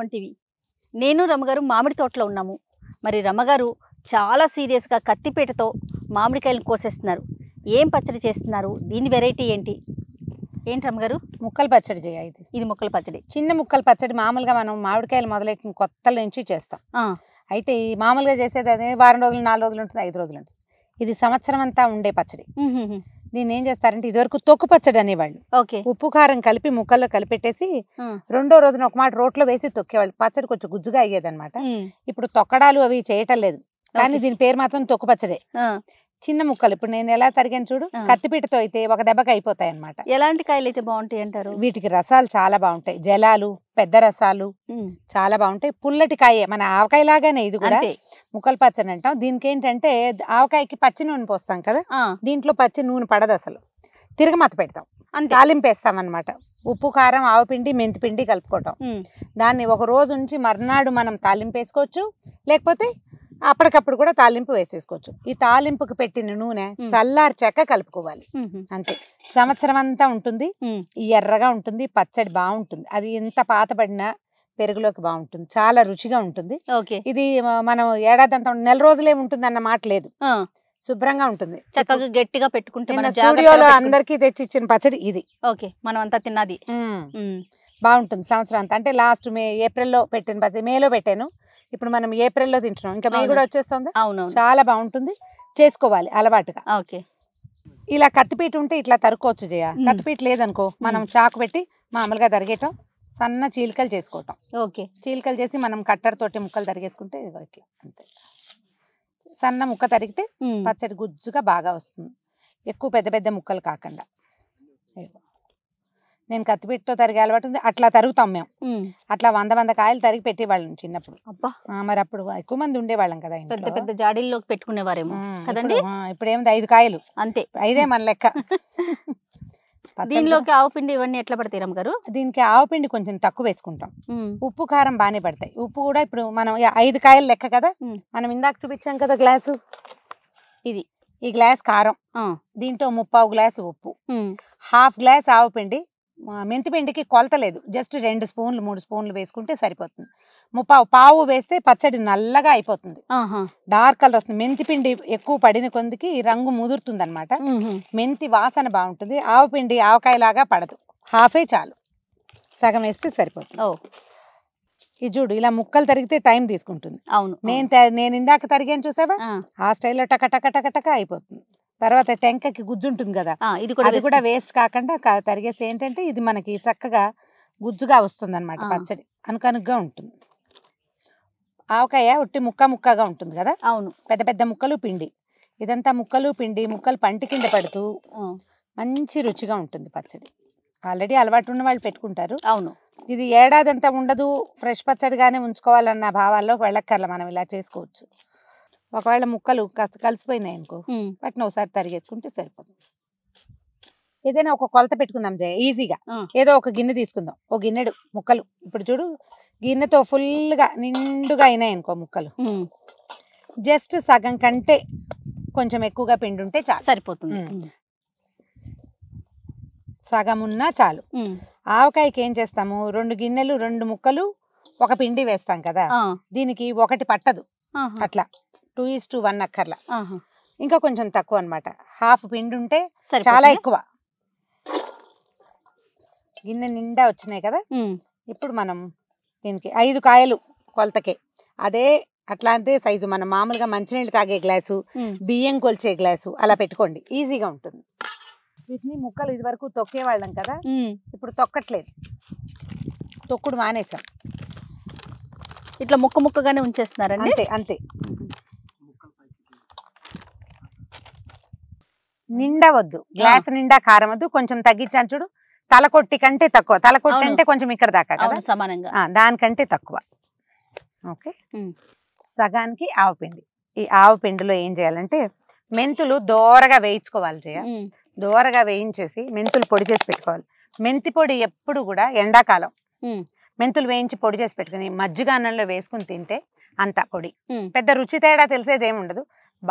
వంటివి టీవీ నేను రమ్మగారు మామిడి తోటలో ఉన్నాము మరి రమ్మగారు చాలా సీరియస్గా కత్తిపేటతో మామిడికాయలను కోసేస్తున్నారు ఏం పచ్చడి చేస్తున్నారు దీని వెరైటీ ఏంటి ఏంటి రమ్మగారు ముక్కల పచ్చడి చేయ ఇది ఇది ముక్కల పచ్చడి చిన్న ముక్కల పచ్చడి మామూలుగా మనం మామిడికాయలు మొదలెట్టిన కొత్త నుంచి చేస్తాం అయితే ఈ మామూలుగా చేసేది అదే వారం రోజులు నాలుగు రోజులు ఉంటుంది ఐదు రోజులు ఉంటుంది ఇది సంవత్సరం అంతా ఉండే పచ్చడి దీన్ని ఏం చేస్తారంటే ఇదివరకు తొక్కు పచ్చడి అనేవాళ్ళు ఓకే ఉప్పు కారం కలిపి ముక్కల్లో కలిపెట్టేసి రెండో రోజున ఒక మాట రోట్లో వేసి తొక్కేవాళ్ళు పచ్చడి కొంచెం గుజ్జుగా అయ్యేదన్నమాట ఇప్పుడు తొక్కడాలు అవి చేయటం లేదు కానీ దీని పేరు మాత్రం తొక్కు పచ్చడే చిన్న ముక్కలు ఇప్పుడు నేను ఎలా తరిగాను చూడు కత్తిపీటతో అయితే ఒక దెబ్బకి అయిపోతాయి అనమాట ఎలాంటి కాయలు అయితే బాగుంటాయి అంటారు వీటికి రసాలు చాలా బాగుంటాయి జలాలు పెద్ద రసాలు చాలా బాగుంటాయి పుల్లటి కాయే మన ఆవకాయ లాగానే ఇది కూడా ముక్కలు పచ్చని అంటాం దీనికి ఏంటంటే ఆవకాయకి పచ్చి నూనె పోస్తాం కదా దీంట్లో పచ్చి నూనె పడదు అసలు తిరగమత పెడతాం తాలింపేస్తాం అనమాట ఉప్పు కారం ఆవపిండి మెంతిపిండి కలుపుకోవటం దాన్ని ఒక రోజు నుంచి మర్నాడు మనం తాలింపేసుకోవచ్చు లేకపోతే అప్పటికప్పుడు కూడా తాలింపు వేసేసుకోవచ్చు ఈ తాలింపుకి పెట్టిన నూనె చల్లార్చాక కలుపుకోవాలి అంతే సంవత్సరం అంతా ఉంటుంది ఎర్రగా ఉంటుంది పచ్చడి బాగుంటుంది అది ఎంత పాతబడినా పెరుగులోకి బాగుంటుంది చాలా రుచిగా ఉంటుంది ఓకే ఇది మనం ఏడాది అంతా నెల రోజులే ఉంటుంది అన్న మాట లేదు శుభ్రంగా ఉంటుంది చక్కగా గట్టిగా పెట్టుకుంటే స్టూడియోలో అందరికీ తెచ్చి ఇచ్చిన పచ్చడి ఇది ఓకే మనం అంతా తిన్నది బాగుంటుంది సంవత్సరం అంతా అంటే లాస్ట్ మే ఏప్రిల్లో పెట్టిన పచ్చడి మేలో పెట్టాను ఇప్పుడు మనం ఏప్రిల్లో తింటున్నాం ఇంకా మే కూడా వచ్చేస్తుంది అవును చాలా బాగుంటుంది చేసుకోవాలి అలవాటుగా ఓకే ఇలా కత్తిపీట ఉంటే ఇట్లా తరుకోవచ్చు జయ కత్తిపీట లేదనుకో మనం చాకు పెట్టి మామూలుగా తరిగేయటం సన్న చీలికలు చేసుకోవటం ఓకే చీలికలు చేసి మనం కట్టర్ తోటి ముక్కలు తరిగేసుకుంటే ఇట్లా అంతే సన్న ముక్క తరిగితే పచ్చడి గుజ్జుగా బాగా వస్తుంది ఎక్కువ పెద్ద పెద్ద ముక్కలు కాకుండా నేను కత్తిపీటతో తరిగే అలవాటు ఉంది అట్లా తరుగుతాం మేము అట్లా వంద వంద కాయలు తరిగి పెట్టేవాళ్ళం చిన్నప్పుడు మరి అప్పుడు ఎక్కువ మంది ఉండేవాళ్ళం కదా పెద్ద పెద్ద జాడీల్లోకి పెట్టుకునేవారేమో కదండి ఇప్పుడు ఏమిది ఐదు కాయలు అంతే ఐదే మన లెక్క దీనిలోకి ఆవు పిండి ఇవన్నీ ఎట్లా పడతాయి గారు దీనికి ఆవు పిండి కొంచెం తక్కువ వేసుకుంటాం ఉప్పు కారం బాగానే పడతాయి ఉప్పు కూడా ఇప్పుడు మనం ఐదు కాయలు లెక్క కదా మనం ఇందాక చూపించాం కదా గ్లాసు ఇది ఈ గ్లాస్ కారం దీంతో ముప్పావు గ్లాసు ఉప్పు హాఫ్ గ్లాస్ ఆవు పిండి మెంతిపిండికి కొలత లేదు జస్ట్ రెండు స్పూన్లు మూడు స్పూన్లు వేసుకుంటే సరిపోతుంది ముప్పావు పావు వేస్తే పచ్చడి నల్లగా అయిపోతుంది డార్క్ కలర్ వస్తుంది మెంతిపిండి ఎక్కువ పడిన కొందికి రంగు ముదురుతుంది అనమాట మెంతి వాసన బాగుంటుంది ఆవు పిండి ఆవకాయలాగా పడదు హాఫే చాలు సగం వేస్తే సరిపోతుంది ఓ ఇది చూడు ఇలా ముక్కలు తరిగితే టైం తీసుకుంటుంది అవును నేను నేను ఇందాక తరిగాను చూసావా ఆ స్టైల్లో టక టక టక టక అయిపోతుంది తర్వాత టెంకకి గుజ్జు ఉంటుంది కదా ఇది కూడా అది కూడా వేస్ట్ కాకుండా తరిగేసి ఏంటంటే ఇది మనకి చక్కగా గుజ్జుగా వస్తుంది అనమాట పచ్చడి అనుకనుగ్గా ఉంటుంది ఆవకాయ ఉట్టి ముక్క ముక్కగా ఉంటుంది కదా అవును పెద్ద పెద్ద ముక్కలు పిండి ఇదంతా ముక్కలు పిండి ముక్కలు పంటి కింద పడుతూ మంచి రుచిగా ఉంటుంది పచ్చడి ఆల్రెడీ అలవాటు ఉన్న వాళ్ళు పెట్టుకుంటారు అవును ఇది ఏడాది అంతా ఉండదు ఫ్రెష్ పచ్చడిగానే ఉంచుకోవాలన్న భావాల్లో వెళ్ళక్కర్ల మనం ఇలా చేసుకోవచ్చు ఒకవేళ ముక్కలు కాస్త కలిసిపోయినాయి అనుకో వాటిని ఒకసారి తరిగేసుకుంటే సరిపోతుంది ఏదైనా ఒక కొలత పెట్టుకుందాం జయ ఈజీగా ఏదో ఒక గిన్నె తీసుకుందాం ఒక గిన్నెడు ముక్కలు ఇప్పుడు చూడు గిన్నెతో ఫుల్గా నిండుగా అయినాయి అనుకో ముక్కలు జస్ట్ సగం కంటే కొంచెం ఎక్కువగా పిండి ఉంటే చాలు సరిపోతుంది సగం ఉన్నా చాలు ఆవకాయకి ఏం చేస్తాము రెండు గిన్నెలు రెండు ముక్కలు ఒక పిండి వేస్తాం కదా దీనికి ఒకటి పట్టదు అట్లా టూ ఈస్ టూ వన్ అక్కర్లా ఇంకా కొంచెం తక్కువ అనమాట హాఫ్ పిండి ఉంటే చాలా ఎక్కువ గిన్నె నిండా వచ్చినాయి కదా ఇప్పుడు మనం దీనికి ఐదు కాయలు కొలతకే అదే అట్లాంటి సైజు మనం మామూలుగా మంచినీళ్ళు తాగే గ్లాసు బియ్యం కొల్చే గ్లాసు అలా పెట్టుకోండి ఈజీగా ఉంటుంది వీటిని ముక్కలు ఇది వరకు తొక్కేవాళ్ళం కదా ఇప్పుడు తొక్కట్లేదు తొక్కుడు మానేసాం ఇట్లా ముక్క ముక్కగానే ఉంచేస్తున్నారండి అంతే అంతే నిండా వద్దు గ్లాస్ నిండా కారం వద్దు కొంచెం తగ్గించాను చూడు తలకొట్టి కంటే తక్కువ తలకొట్టి అంటే కొంచెం ఇక్కడ దాకా కదా సమానంగా దానికంటే తక్కువ ఓకే సగానికి ఆవు పిండి ఈ ఆవు పిండిలో ఏం చేయాలంటే మెంతులు దోరగా వేయించుకోవాలి చేయ దోరగా వేయించేసి మెంతులు పొడి చేసి పెట్టుకోవాలి మెంతి పొడి ఎప్పుడు కూడా ఎండాకాలం మెంతులు వేయించి పొడి చేసి పెట్టుకుని మజ్జిగ అన్నంలో వేసుకుని తింటే అంత పొడి పెద్ద రుచి తేడా తెలిసేది ఏముండదు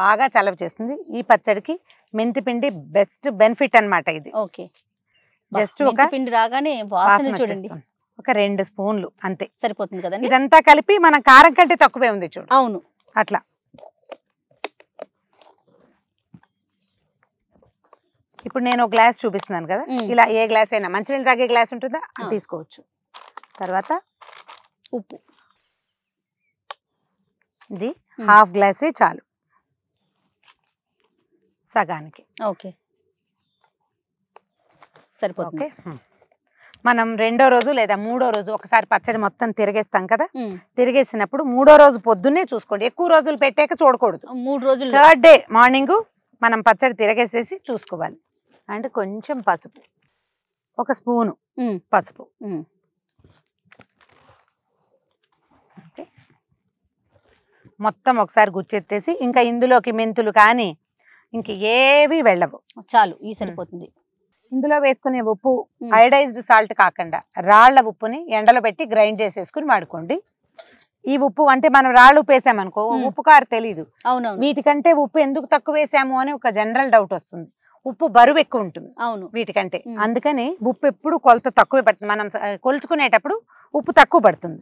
బాగా చలవ చేస్తుంది ఈ పచ్చడికి మెంతి పిండి బెస్ట్ బెనిఫిట్ అనమాట ఇది ఓకే జస్ట్ ఒక పిండి రాగానే వాసన చూడండి ఒక రెండు స్పూన్లు అంతే సరిపోతుంది కదా ఇదంతా కలిపి మన కారం కంటే తక్కువే ఉంది చూడు అవును అట్లా ఇప్పుడు నేను ఒక గ్లాస్ చూపిస్తున్నాను కదా ఇలా ఏ గ్లాస్ అయినా మంచినీళ్ళు తాగే గ్లాస్ ఉంటుందా అది తీసుకోవచ్చు తర్వాత ఉప్పు ఇది హాఫ్ గ్లాసే చాలు సగానికి ఓకే సరిపోతుంది మనం రెండో రోజు లేదా మూడో రోజు ఒకసారి పచ్చడి మొత్తం తిరిగేస్తాం కదా తిరిగేసినప్పుడు మూడో రోజు పొద్దున్నే చూసుకోండి ఎక్కువ రోజులు పెట్టాక చూడకూడదు మూడు రోజులు థర్డ్ డే మార్నింగ్ మనం పచ్చడి తిరగేసేసి చూసుకోవాలి అండ్ కొంచెం పసుపు ఒక స్పూను పసుపు మొత్తం ఒకసారి గుచ్చెత్తేసి ఇంకా ఇందులోకి మెంతులు కానీ ఇంక ఏవి వెళ్ళవు చాలు ఈ సరిపోతుంది ఇందులో వేసుకునే ఉప్పు అయోడైజ్డ్ సాల్ట్ కాకుండా రాళ్ల ఉప్పుని ఎండలో పెట్టి గ్రైండ్ చేసేసుకుని వాడుకోండి ఈ ఉప్పు అంటే మనం రాళ్ళు ఉప్పు వేసామనుకో ఉప్పు కారు తెలీదు అవును వీటికంటే ఉప్పు ఎందుకు తక్కువ వేసాము అని ఒక జనరల్ డౌట్ వస్తుంది ఉప్పు బరువు ఎక్కువ ఉంటుంది అవును వీటికంటే అందుకని ఉప్పు ఎప్పుడు కొలత తక్కువే పడుతుంది మనం కొలుచుకునేటప్పుడు ఉప్పు తక్కువ పడుతుంది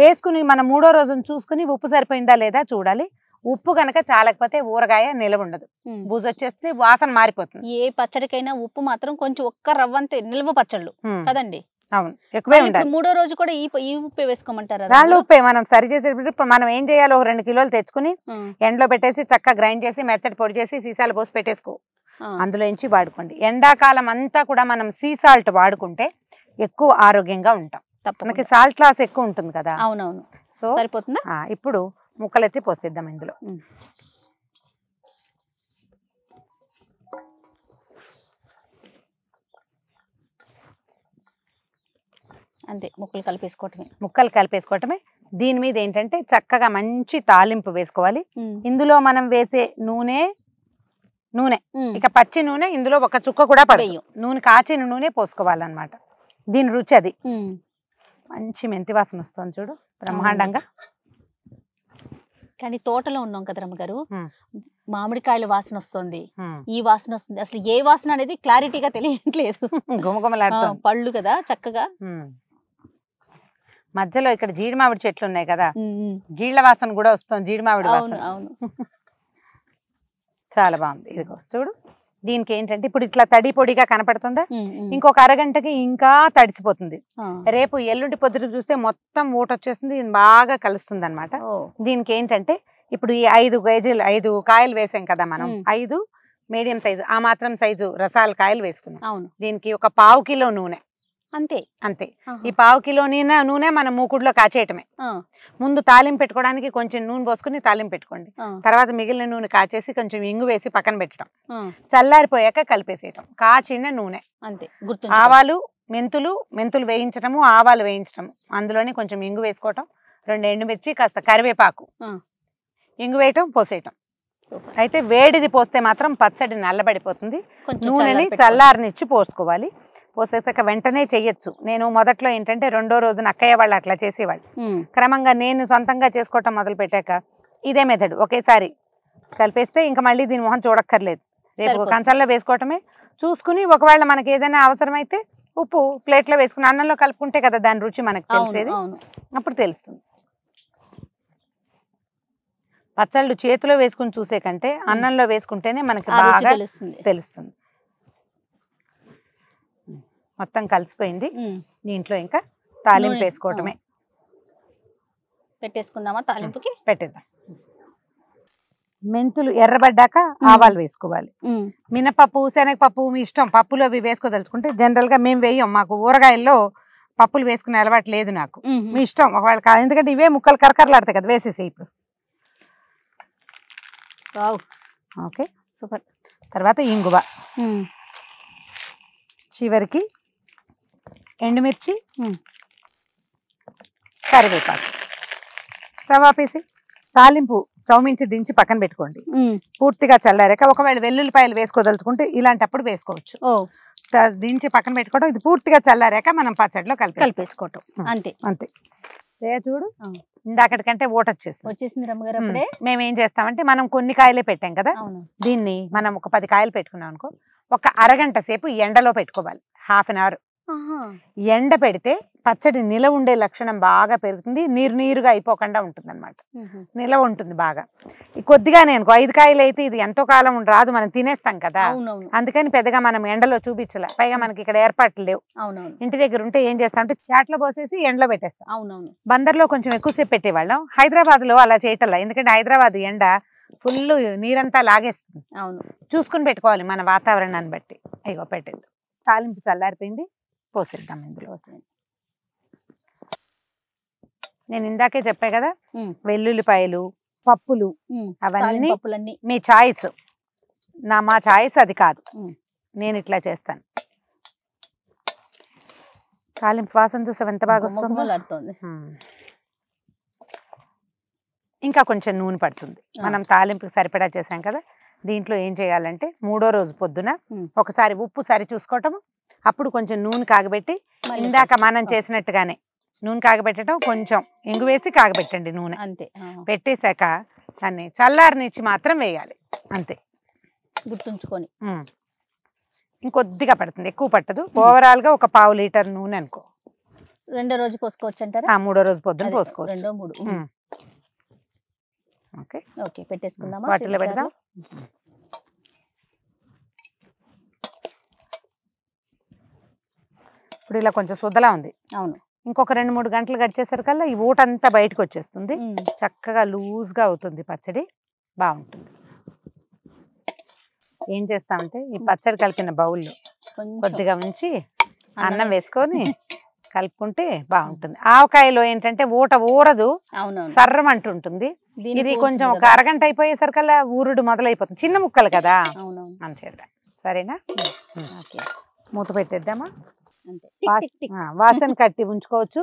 వేసుకుని మనం మూడో రోజున చూసుకుని ఉప్పు సరిపోయిందా లేదా చూడాలి ఉప్పు కనుక చాలకపోతే ఊరగాయ నిల్వ ఉండదు బూజ వచ్చేస్తే వాసన మారిపోతుంది ఏ పచ్చడికైనా ఉప్పు మాత్రం కొంచెం ఒక్క రవ్వంతే నిల్వ పచ్చళ్ళు కదండి అవును ఎక్కువే ఉండాలి మూడో రోజు కూడా ఈ ఈ ఉప్పే వేసుకోమంటారా రాళ్ళు ఉప్పే మనం సరి చేసేటప్పుడు మనం ఏం చేయాలి ఒక రెండు కిలోలు తెచ్చుకుని ఎండలో పెట్టేసి చక్కగా గ్రైండ్ చేసి మెత్తటి పొడి చేసి సీసాలు పోసి పెట్టేసుకో అందులో నుంచి వాడుకోండి ఎండాకాలం అంతా కూడా మనం సీ సాల్ట్ వాడుకుంటే ఎక్కువ ఆరోగ్యంగా ఉంటాం మనకి సాల్ట్ లాస్ ఎక్కువ ఉంటుంది కదా అవునవును సో సరిపోతుందా ఇప్పుడు ముక్కలెత్తి పోసేద్దాం ఇందులో అంతే ముక్కలు కలిపేసుకోవటమే ముక్కలు కలిపేసుకోవటమే దీని మీద ఏంటంటే చక్కగా మంచి తాలింపు వేసుకోవాలి ఇందులో మనం వేసే నూనె నూనె ఇక పచ్చి నూనె ఇందులో ఒక చుక్క కూడా పడేయం నూనె కాచిన నూనె పోసుకోవాలన్నమాట దీని రుచి అది మంచి మెంతి వాసన వస్తుంది చూడు బ్రహ్మాండంగా కానీ తోటలో ఉన్నాం కదా రమ్మగారు మామిడికాయల వాసన వస్తుంది ఈ వాసన వస్తుంది అసలు ఏ వాసన అనేది క్లారిటీగా తెలియట్లేదు పళ్ళు కదా చక్కగా మధ్యలో ఇక్కడ జీడి మామిడి చెట్లు ఉన్నాయి కదా జీళ్ళ వాసన కూడా వస్తుంది జీడి మామిడి అవును అవును చాలా బాగుంది ఇదిగో చూడు దీనికి ఏంటంటే ఇప్పుడు ఇట్లా తడి పొడిగా కనపడుతుందా ఇంకొక అరగంటకి ఇంకా తడిసిపోతుంది రేపు ఎల్లుండి పొద్దున చూస్తే మొత్తం ఊట వచ్చేస్తుంది బాగా కలుస్తుంది అనమాట దీనికి ఏంటంటే ఇప్పుడు ఈ ఐదు కేజీలు ఐదు కాయలు వేసాం కదా మనం ఐదు మీడియం సైజు ఆ మాత్రం సైజు రసాల కాయలు వేసుకున్నాం అవును దీనికి ఒక పావు కిలో నూనె అంతే అంతే ఈ పావు కిలో నూనె మన మూకుడులో కాచేయటమే ముందు తాలింపు పెట్టుకోవడానికి కొంచెం నూనె పోసుకుని తాలిం పెట్టుకోండి తర్వాత మిగిలిన నూనె కాచేసి కొంచెం ఇంగు వేసి పక్కన పెట్టడం చల్లారిపోయాక కలిపేసేయటం కాచిన నూనె అంతే గుర్తు ఆవాలు మెంతులు మెంతులు వేయించడము ఆవాలు వేయించడము అందులోనే కొంచెం ఇంగు వేసుకోవటం రెండు ఎండుమిర్చి కాస్త కరివేపాకు ఇంగు వేయటం పోసేయటం అయితే వేడిది పోస్తే మాత్రం పచ్చడి నల్లబడిపోతుంది నూనెని చల్లారినిచ్చి పోసుకోవాలి పోసేసాక వెంటనే చెయ్యొచ్చు నేను మొదట్లో ఏంటంటే రెండో రోజున అక్కయ్య వాళ్ళు అట్లా చేసేవాళ్ళు క్రమంగా నేను సొంతంగా చేసుకోవటం మొదలు పెట్టాక ఇదే మెథడ్ ఒకేసారి కలిపేస్తే ఇంకా మళ్ళీ దీని మొహం చూడక్కర్లేదు రేపు కంచాల్లో వేసుకోవటమే చూసుకుని ఒకవేళ మనకి ఏదైనా అవసరమైతే ఉప్పు ప్లేట్లో వేసుకుని అన్నంలో కలుపుకుంటే కదా దాని రుచి మనకు తెలిసేది అప్పుడు తెలుస్తుంది పచ్చళ్ళు చేతిలో వేసుకుని చూసే కంటే అన్నంలో వేసుకుంటేనే మనకి బాగా తెలుస్తుంది మొత్తం కలిసిపోయింది దీంట్లో ఇంకా తాలింపు వేసుకోవటమే పెట్టేసుకుందామా తాలింపుకి పెట్టేద్దాం మెంతులు ఎర్రబడ్డాక ఆవాలు వేసుకోవాలి మినపప్పు శనగపప్పు మీ ఇష్టం పప్పులు అవి వేసుకోదలుచుకుంటే జనరల్గా మేము వేయం మాకు ఊరగాయల్లో పప్పులు వేసుకునే అలవాటు లేదు నాకు మీ ఇష్టం ఒకవేళ ఎందుకంటే ఇవే ముక్కలు కరకరలాడతాయి కదా వేసేసే ఇప్పుడు ఓకే సూపర్ తర్వాత ఇంగువ చివరికి ఎండుమిర్చి కరివేపాకు స్టవ్ ఆపేసి తాలింపు స్టవ్ మించి దించి పక్కన పెట్టుకోండి పూర్తిగా చల్లారాక ఒకవేళ వెల్లుల్లిపాయలు వేసుకోదలుచుకుంటే ఇలాంటప్పుడు వేసుకోవచ్చు దించి పక్కన పెట్టుకోవడం ఇది పూర్తిగా చల్లారాక మనం పచ్చడిలో కలిపి కలిపేసుకోవటం అంతే అంతే చూడు ఇందాకటికంటే ఓట వచ్చేసి వచ్చేసింది రమ్మగారు మేము ఏం చేస్తామంటే మనం కొన్ని కాయలే పెట్టాం కదా దీన్ని మనం ఒక పది కాయలు పెట్టుకున్నాం అనుకో ఒక అరగంట సేపు ఎండలో పెట్టుకోవాలి హాఫ్ అన్ అవర్ ఎండ పెడితే పచ్చడి నిలవ ఉండే లక్షణం బాగా పెరుగుతుంది నీరు నీరుగా అయిపోకుండా ఉంటుంది అనమాట నిలవ ఉంటుంది బాగా కొద్దిగానే అనుకో ఐదు కాయలు అయితే ఇది ఎంతో కాలం రాదు మనం తినేస్తాం కదా అందుకని పెద్దగా మనం ఎండలో చూపించలే పైగా మనకి ఇక్కడ ఏర్పాట్లు లేవు ఇంటి దగ్గర ఉంటే ఏం చేస్తాం అంటే చాట్లో పోసేసి ఎండలో పెట్టేస్తాం అవునవును బందర్లో కొంచెం ఎక్కువసేపు పెట్టేవాళ్ళం హైదరాబాద్ లో అలా చేయటం ఎందుకంటే హైదరాబాద్ ఎండ ఫుల్ నీరంతా లాగేస్తుంది అవును చూసుకుని పెట్టుకోవాలి మన వాతావరణాన్ని బట్టి అయ్యో పెట్టేది తాలింపు చల్లారిపోయింది పోసేద్దాం ఇందులో నేను ఇందాకే చెప్పాయి కదా వెల్లుల్లిపాయలు పప్పులు అవన్నీ పప్పులన్నీ మీ చాయిస్ నా మా చాయిస్ అది కాదు నేను ఇట్లా చేస్తాను తాలింపు వాసన చూసావు ఎంత బాగా వస్తుంది ఇంకా కొంచెం నూనె పడుతుంది మనం తాలింపుకి సరిపడా చేసాం కదా దీంట్లో ఏం చేయాలంటే మూడో రోజు పొద్దున ఒకసారి ఉప్పు సరి చూసుకోవటము అప్పుడు కొంచెం నూనె కాగబెట్టి ఇందాక మనం చేసినట్టుగానే నూనె కాగబెట్టడం కొంచెం ఇంగు వేసి కాగబెట్టండి నూనె అంతే పెట్టేశాక దాన్ని చల్లారినిచ్చి మాత్రం వేయాలి అంతే గుర్తుంచుకొని ఇంకొద్దిగా పడుతుంది ఎక్కువ పట్టదు ఓవరాల్గా ఒక పావు లీటర్ నూనె అనుకో రెండో రోజు పోసుకోవచ్చు అంటారా మూడో రోజు పొద్దున పోసుకోవచ్చు రెండో మూడు ఓకే ఓకే పెట్టేసుకుందాం వాటిలో పెడదాం ఇప్పుడు ఇలా కొంచెం శుద్ధలా ఉంది అవును ఇంకొక రెండు మూడు గంటలు గడిచేసరికల్లా ఈ ఊటంతా బయటకు వచ్చేస్తుంది చక్కగా లూజ్గా అవుతుంది పచ్చడి బాగుంటుంది ఏం చేస్తామంటే ఈ పచ్చడి కలిపిన బౌల్లో కొద్దిగా ఉంచి అన్నం వేసుకొని కలుపుకుంటే బాగుంటుంది ఆవకాయలో ఏంటంటే ఊట ఊరదు సర్రం అంటుంటుంది ఇది కొంచెం ఒక అరగంట అయిపోయేసరికల్లా ఊరుడు మొదలైపోతుంది చిన్న ముక్కలు కదా అని చేద్దాం సరేనా మూత పెట్టేద్దామా వాసన కట్టి ఉంచుకోవచ్చు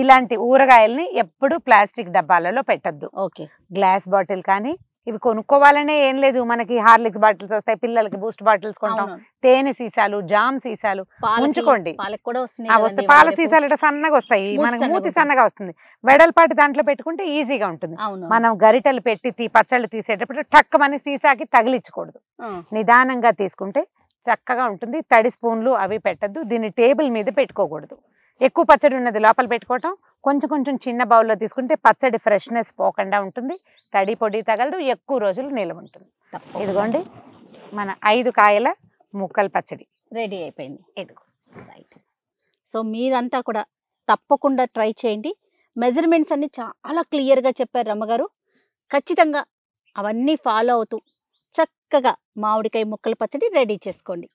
ఇలాంటి ఊరగాయల్ని ఎప్పుడు ప్లాస్టిక్ డబ్బాలలో పెట్టద్దు ఓకే గ్లాస్ బాటిల్ కానీ ఇవి కొనుక్కోవాలనే ఏం లేదు మనకి హార్లిక్స్ బాటిల్స్ వస్తాయి పిల్లలకి బూస్ట్ బాటిల్స్ కొంటాం తేనె సీసాలు జామ్ సీసాలు ఉంచుకోండి పాల సీసాలు ఇట్లా సన్నగా వస్తాయి మనకి మూతి సన్నగా వస్తుంది వెడల్పాటి దాంట్లో పెట్టుకుంటే ఈజీగా ఉంటుంది మనం గరిటలు పెట్టి పచ్చళ్ళు తీసేటప్పుడు టక్కమని సీసాకి తగిలించకూడదు నిదానంగా తీసుకుంటే చక్కగా ఉంటుంది తడి స్పూన్లు అవి పెట్టద్దు దీన్ని టేబుల్ మీద పెట్టుకోకూడదు ఎక్కువ పచ్చడి ఉన్నది లోపల పెట్టుకోవటం కొంచెం కొంచెం చిన్న బౌల్లో తీసుకుంటే పచ్చడి ఫ్రెష్నెస్ పోకుండా ఉంటుంది తడి పొడి తగలదు ఎక్కువ రోజులు నిల్వ ఉంటుంది ఇదిగోండి మన ఐదు కాయల ముక్కల పచ్చడి రెడీ అయిపోయింది ఎదుగు రైట్ సో మీరంతా కూడా తప్పకుండా ట్రై చేయండి మెజర్మెంట్స్ అన్నీ చాలా క్లియర్గా చెప్పారు రమ్మగారు ఖచ్చితంగా అవన్నీ ఫాలో అవుతూ చక్కగా మామిడికాయ ముక్కల పచ్చడి రెడీ చేసుకోండి